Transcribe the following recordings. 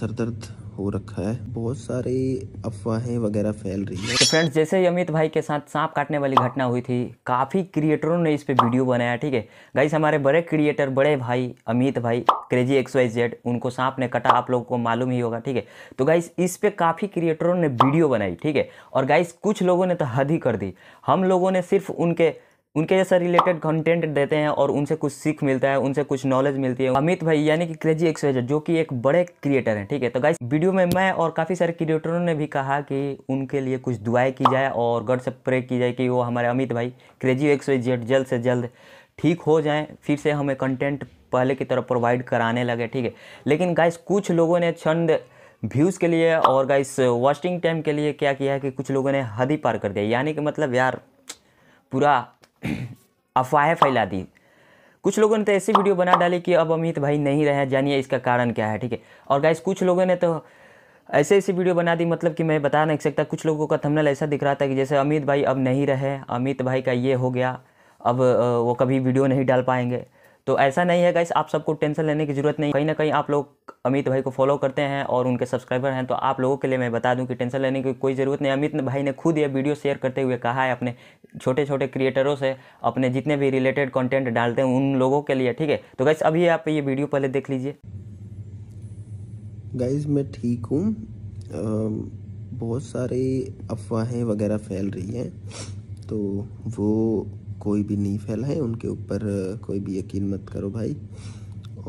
sir दर्द हो रखा है बहुत सारी अफवाहें वगैरह फैल रही है तो फ्रेंड्स जैसे ही अमित भाई के साथ सांप काटने वाली घटना हुई थी काफ़ी क्रिएटरों ने इस पे वीडियो बनाया ठीक है गाइस हमारे बड़े क्रिएटर बड़े भाई अमित भाई क्रेजी एक्स वाई जेड उनको सांप ने कटा आप लोगों को मालूम ही होगा ठीक है तो गाइस इस पे काफ़ी क्रिएटरों ने वीडियो बनाई ठीक है और गाइस कुछ लोगों ने तो हद ही कर दी हम लोगों ने सिर्फ उनके उनके जैसा रिलेटेड कंटेंट देते हैं और उनसे कुछ सीख मिलता है उनसे कुछ नॉलेज मिलती है अमित भाई यानी कि क्रेजी एक्सप्रेजर जो कि एक बड़े क्रिएटर हैं ठीक है तो गाइस वीडियो में मैं और काफ़ी सारे क्रिएटरों ने भी कहा कि उनके लिए कुछ दुआएं की जाए और गड से प्रे की जाए कि वो हमारे अमित भाई क्रेजी एक्सप्रेजर जल्द से जल्द ठीक हो जाएँ फिर से हमें कंटेंट पहले की तरफ प्रोवाइड कराने लगे ठीक है लेकिन गाइस कुछ लोगों ने छंद व्यूज़ के लिए और गाइस वॉचिंग टाइम के लिए क्या किया है कि कुछ लोगों ने हद ही पार कर दिया यानी कि मतलब यार पूरा अफवाहें फैला दी कुछ लोगों ने तो ऐसी वीडियो बना डाली कि अब अमित भाई नहीं रहे जानिए इसका कारण क्या है ठीक है और गाइस कुछ लोगों ने तो ऐसे ऐसी वीडियो बना दी मतलब कि मैं बता नहीं सकता कुछ लोगों का थंबनेल ऐसा दिख रहा था कि जैसे अमित भाई अब नहीं रहे अमित भाई का ये हो गया अब वो कभी वीडियो नहीं डाल पाएंगे तो ऐसा नहीं है गाइस आप सबको टेंशन लेने की ज़रूरत नहीं कहीं ना कहीं आप लोग अमित भाई को फॉलो करते हैं और उनके सब्सक्राइबर हैं तो आप लोगों के लिए मैं बता दूं कि टेंशन लेने की कोई ज़रूरत नहीं अमित भाई ने खुद ये वीडियो शेयर करते हुए कहा है अपने छोटे छोटे क्रिएटरों से अपने जितने भी रिलेटेड कॉन्टेंट डालते हैं उन लोगों के लिए ठीक है तो गाइस अभी आप ये वीडियो पहले देख लीजिए गाइज मैं ठीक हूँ बहुत सारी अफवाहें वगैरह फैल रही हैं तो वो कोई भी नहीं फैलाए उनके ऊपर कोई भी यकीन मत करो भाई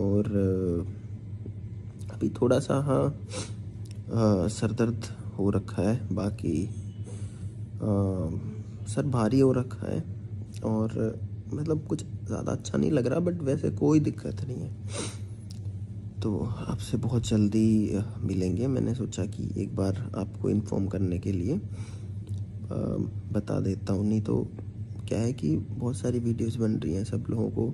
और अभी थोड़ा सा हाँ सर दर्द हो रखा है बाकी आ, सर भारी हो रखा है और मतलब कुछ ज़्यादा अच्छा नहीं लग रहा बट वैसे कोई दिक्कत नहीं है तो आपसे बहुत जल्दी मिलेंगे मैंने सोचा कि एक बार आपको इन्फॉर्म करने के लिए आ, बता देता हूँ नहीं तो क्या है कि बहुत सारी वीडियोस बन रही हैं सब लोगों को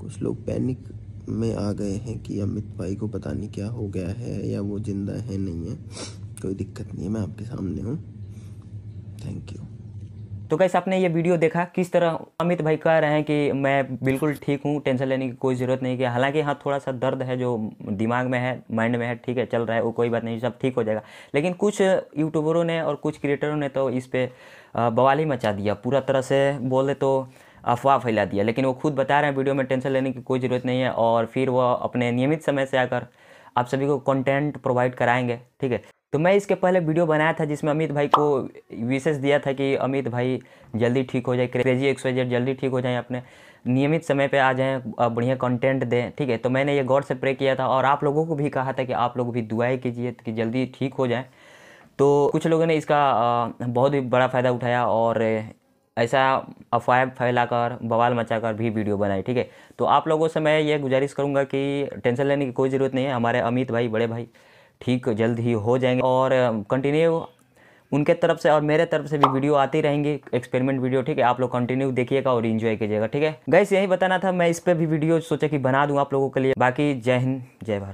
कुछ लोग पैनिक में आ गए हैं कि अमित भाई को पता नहीं क्या हो गया है या वो ज़िंदा है नहीं है कोई दिक्कत नहीं है मैं आपके सामने हूँ थैंक यू तो कैसे आपने ये वीडियो देखा किस तरह अमित भाई कह रहे हैं कि मैं बिल्कुल ठीक हूँ टेंशन लेने की कोई ज़रूरत नहीं कि हालांकि हाँ थोड़ा सा दर्द है जो दिमाग में है माइंड में है ठीक है चल रहा है वो कोई बात नहीं सब ठीक हो जाएगा लेकिन कुछ यूट्यूबरों ने और कुछ क्रिएटरों ने तो इस पर बवाल ही मचा दिया पूरा तरह से बोले तो अफवाह फैला दिया लेकिन वो खुद बता रहे हैं वीडियो में टेंशन लेने की कोई ज़रूरत नहीं है और फिर वो अपने नियमित समय से आकर आप सभी को कंटेंट प्रोवाइड कराएंगे ठीक है तो मैं इसके पहले वीडियो बनाया था जिसमें अमित भाई को विशेष दिया था कि अमित भाई जल्दी ठीक हो जाए क्रेजी एक्स जल्दी ठीक हो जाए अपने नियमित समय पे आ जाएँ बढ़िया कंटेंट दें ठीक है तो मैंने ये गौर से प्रे किया था और आप लोगों को भी कहा था कि आप लोग भी दुआएं कीजिए कि जल्दी ठीक हो जाए तो कुछ लोगों ने इसका बहुत ही बड़ा फ़ायदा उठाया और ऐसा अफवाह फैलाकर बवाल मचाकर भी वीडियो बनाई ठीक है तो आप लोगों से मैं ये गुजारिश करूँगा कि टेंशन लेने की कोई ज़रूरत नहीं है हमारे अमित भाई बड़े भाई ठीक जल्द ही हो जाएंगे और कंटिन्यू उनके तरफ से और मेरे तरफ से भी वीडियो आती रहेंगी एक्सपेरिमेंट वीडियो ठीक है आप लोग कंटिन्यू देखिएगा और इन्जॉय कीजिएगा ठीक है गैस यही बताना था मैं इस पर भी वीडियो सोचा कि बना दूँ आप लोगों के लिए बाकी जय हिंद जय भारत